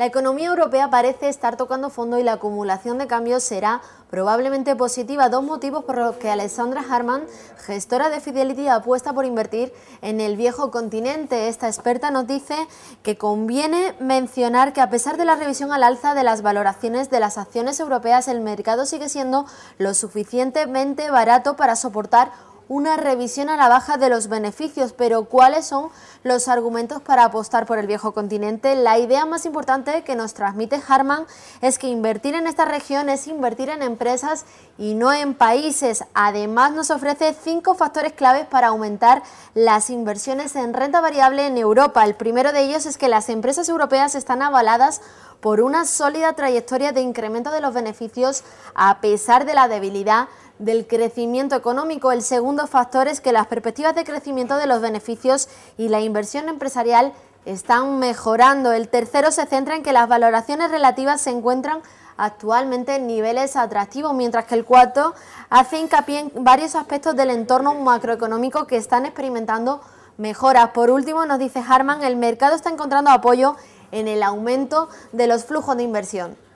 La economía europea parece estar tocando fondo y la acumulación de cambios será probablemente positiva. Dos motivos por los que Alessandra Harman, gestora de Fidelity, apuesta por invertir en el viejo continente. Esta experta nos dice que conviene mencionar que a pesar de la revisión al alza de las valoraciones de las acciones europeas, el mercado sigue siendo lo suficientemente barato para soportar una revisión a la baja de los beneficios, pero ¿cuáles son los argumentos para apostar por el viejo continente? La idea más importante que nos transmite Harman es que invertir en esta región es invertir en empresas y no en países. Además nos ofrece cinco factores claves para aumentar las inversiones en renta variable en Europa. El primero de ellos es que las empresas europeas están avaladas por una sólida trayectoria de incremento de los beneficios a pesar de la debilidad del crecimiento económico. El segundo factor es que las perspectivas de crecimiento de los beneficios y la inversión empresarial están mejorando. El tercero se centra en que las valoraciones relativas se encuentran actualmente en niveles atractivos, mientras que el cuarto hace hincapié en varios aspectos del entorno macroeconómico que están experimentando mejoras. Por último, nos dice Harman, el mercado está encontrando apoyo en el aumento de los flujos de inversión.